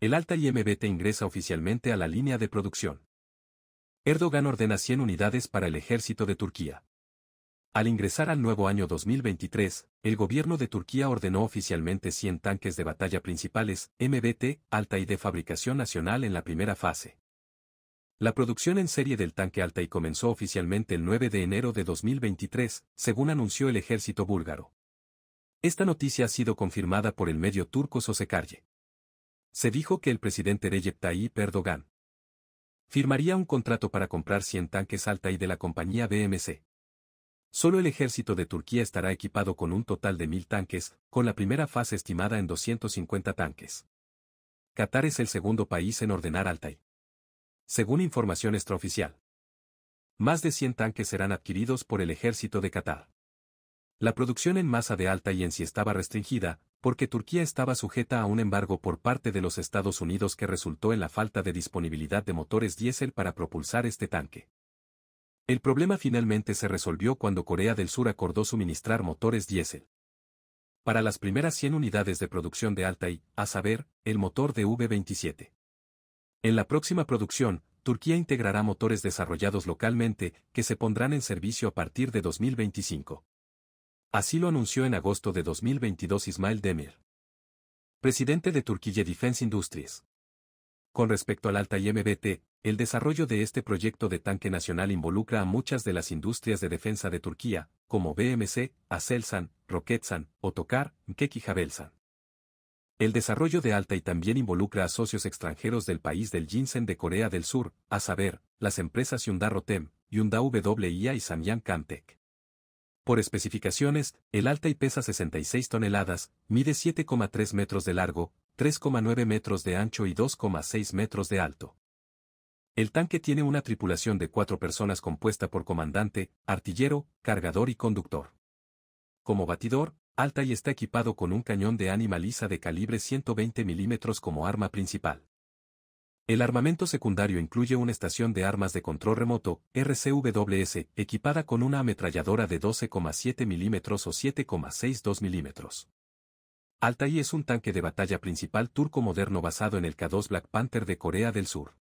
El Alta IMBT ingresa oficialmente a la línea de producción. Erdogan ordena 100 unidades para el ejército de Turquía. Al ingresar al nuevo año 2023, el gobierno de Turquía ordenó oficialmente 100 tanques de batalla principales, MBT, alta y de fabricación nacional en la primera fase. La producción en serie del tanque alta y comenzó oficialmente el 9 de enero de 2023, según anunció el ejército búlgaro. Esta noticia ha sido confirmada por el medio turco Sosekarje. Se dijo que el presidente Recep Tayyip Erdogan firmaría un contrato para comprar 100 tanques Altai de la compañía BMC. Solo el ejército de Turquía estará equipado con un total de 1.000 tanques, con la primera fase estimada en 250 tanques. Qatar es el segundo país en ordenar Altai. Según información extraoficial, más de 100 tanques serán adquiridos por el ejército de Qatar. La producción en masa de Altai en sí estaba restringida, porque Turquía estaba sujeta a un embargo por parte de los Estados Unidos que resultó en la falta de disponibilidad de motores diésel para propulsar este tanque. El problema finalmente se resolvió cuando Corea del Sur acordó suministrar motores diésel. Para las primeras 100 unidades de producción de Altai, a saber, el motor de V-27. En la próxima producción, Turquía integrará motores desarrollados localmente, que se pondrán en servicio a partir de 2025. Así lo anunció en agosto de 2022 Ismail Demir, presidente de Turquía Defense Industries. Con respecto al alta IMBT, el desarrollo de este proyecto de tanque nacional involucra a muchas de las industrias de defensa de Turquía, como BMC, Aselsan, Roketsan, Otokar, Mkek y El desarrollo de Alta y también involucra a socios extranjeros del país del Jinsen de Corea del Sur, a saber, las empresas Hyundai Rotem, Hyundai WIA y Samyang Camtech. Por especificaciones, el Altai pesa 66 toneladas, mide 7,3 metros de largo, 3,9 metros de ancho y 2,6 metros de alto. El tanque tiene una tripulación de cuatro personas compuesta por comandante, artillero, cargador y conductor. Como batidor, Altai está equipado con un cañón de ánima lisa de calibre 120 milímetros como arma principal. El armamento secundario incluye una estación de armas de control remoto, RCWS, equipada con una ametralladora de 12,7 milímetros o 7,62 mm. Altai es un tanque de batalla principal turco moderno basado en el K2 Black Panther de Corea del Sur.